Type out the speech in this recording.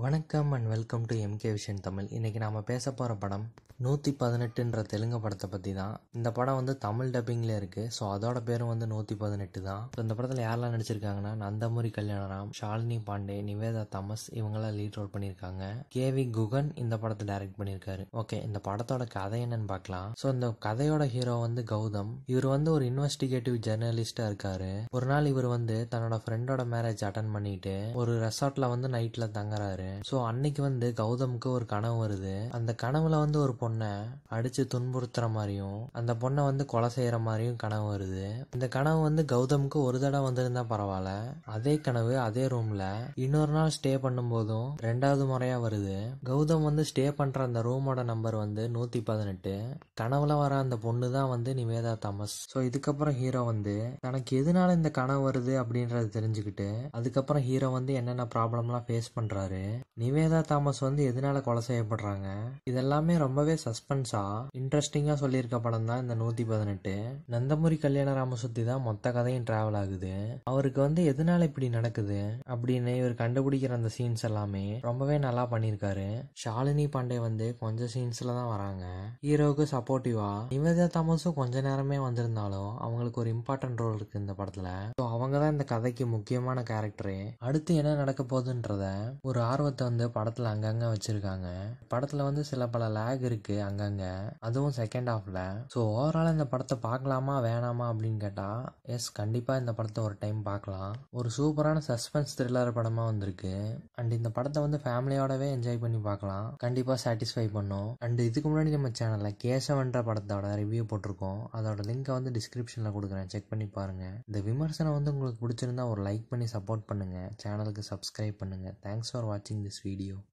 வணக்கம் and welcome to MK vision Tamil இன்றைக்கி நாம் பேச போகிற படம் நூற்றி பதினெட்டுன்ற தெலுங்கு படத்தை பற்றி தான் இந்த படம் வந்து தமிழ் டப்பிங்கில் இருக்குது ஸோ அதோட பேரும் வந்து நூற்றி பதினெட்டு தான் இந்த படத்தில் யாரெல்லாம் நடிச்சிருக்காங்கன்னா நந்தமுரி கல்யாணராம் ஷாலினி பாண்டே நிவேதா தாமஸ் இவங்களாம் லீட் ரோல் பண்ணியிருக்காங்க கே வி குகன் இந்த படத்தை டைரக்ட் பண்ணியிருக்காரு ஓகே இந்த படத்தோட கதை என்னன்னு பார்க்கலாம் ஸோ இந்த கதையோட ஹீரோ வந்து கௌதம் இவர் வந்து ஒரு இன்வெஸ்டிகேட்டிவ் ஜெர்னலிஸ்டாக இருக்கார் ஒரு நாள் இவர் வந்து தன்னோட ஃப்ரெண்டோட மேரேஜ் அட்டன் பண்ணிட்டு ஒரு ரெசார்ட்டில் வந்து நைட்டில் தங்குறாரு இருப்பாரு ஸோ அன்னைக்கு வந்து கௌதமுக்கு ஒரு கனவு வருது அந்த கனவுல வந்து ஒரு பொண்ணை அடிச்சு துன்புறுத்துற மாதிரியும் அந்த பொண்ணை வந்து கொலை செய்யற மாதிரியும் கனவு வருது இந்த கனவு வந்து கௌதமுக்கு ஒரு தடவை வந்திருந்தா பரவாயில்ல அதே கனவு அதே ரூம்ல இன்னொரு நாள் ஸ்டே பண்ணும் போதும் ரெண்டாவது முறையா வருது கௌதம் வந்து ஸ்டே பண்ற அந்த ரூமோட நம்பர் வந்து நூத்தி பதினெட்டு கனவுல வர அந்த பொண்ணு தான் வந்து நிவேதா தாமஸ் ஸோ இதுக்கப்புறம் ஹீரோ வந்து தனக்கு எதனால இந்த கனவு வருது அப்படின்றத தெரிஞ்சுக்கிட்டு அதுக்கப்புறம் ஹீரோ வந்து என்னென்ன ப்ராப்ளம்லாம் ஃபேஸ் பண்றாரு நிவேதா தாமஸ் வந்து எதனால கொலை செய்யப்படுறாங்க இதெல்லாமே ரொம்பவே சஸ்பென்ஸா இன்ட்ரெஸ்டிங்கா சொல்லியிருக்க படம் தான் இந்த நூத்தி பதினெட்டு நந்தமுரி கல்யாண ராமசுத்தி தான் மொத்த கதையும் டிராவல் ஆகுது அவருக்கு வந்து எதனால இப்படி நடக்குது அப்படின்னு இவர் கண்டுபிடிக்கிற அந்த சீன்ஸ் எல்லாமே ரொம்பவே நல்லா பண்ணியிருக்காரு ஷாலினி பாண்டே வந்து கொஞ்சம் சீன்ஸ்ல தான் வராங்க ஹீரோவுக்கு சப்போர்ட்டிவா நிவேதா தாமஸும் கொஞ்ச நேரமே வந்திருந்தாலும் அவங்களுக்கு ஒரு இம்பார்ட்டன்ட் ரோல் இருக்கு இந்த படத்துல அவங்க தான் இந்த கதைக்கு முக்கியமான கேரக்டரு அடுத்து என்ன நடக்க போகுதுன்றத ஒரு ஆர்வம் ஆர்வத்தை வந்து படத்தில் அங்கங்கே வச்சுருக்காங்க படத்தில் வந்து சில பல லேக் இருக்குது அங்கங்கே அதுவும் செகண்ட் ஹாஃபில் ஸோ ஓவரால் இந்த படத்தை பார்க்கலாமா வேணாமா அப்படின்னு கேட்டால் எஸ் கண்டிப்பாக இந்த படத்தை ஒரு டைம் பார்க்கலாம் ஒரு சூப்பரான சஸ்பென்ஸ் த்ரில்லர் படமாக வந்திருக்கு அண்ட் இந்த படத்தை வந்து ஃபேமிலியோடவே என்ஜாய் பண்ணி பார்க்கலாம் கண்டிப்பாக சாட்டிஸ்ஃபை பண்ணும் அண்ட் இதுக்கு முன்னாடி நம்ம சேனலில் கேசவன்ற படத்தோட ரிவ்யூ போட்டிருக்கோம் அதோட லிங்கை வந்து டிஸ்கிரிப்ஷனில் கொடுக்குறேன் செக் பண்ணி பாருங்கள் இந்த விமர்சனம் வந்து உங்களுக்கு பிடிச்சிருந்தா ஒரு லைக் பண்ணி சப்போர்ட் பண்ணுங்கள் சேனலுக்கு சப்ஸ்கிரைப் பண்ணுங்கள் தேங்க்ஸ் ஃபார் வாட்சிங் watching this video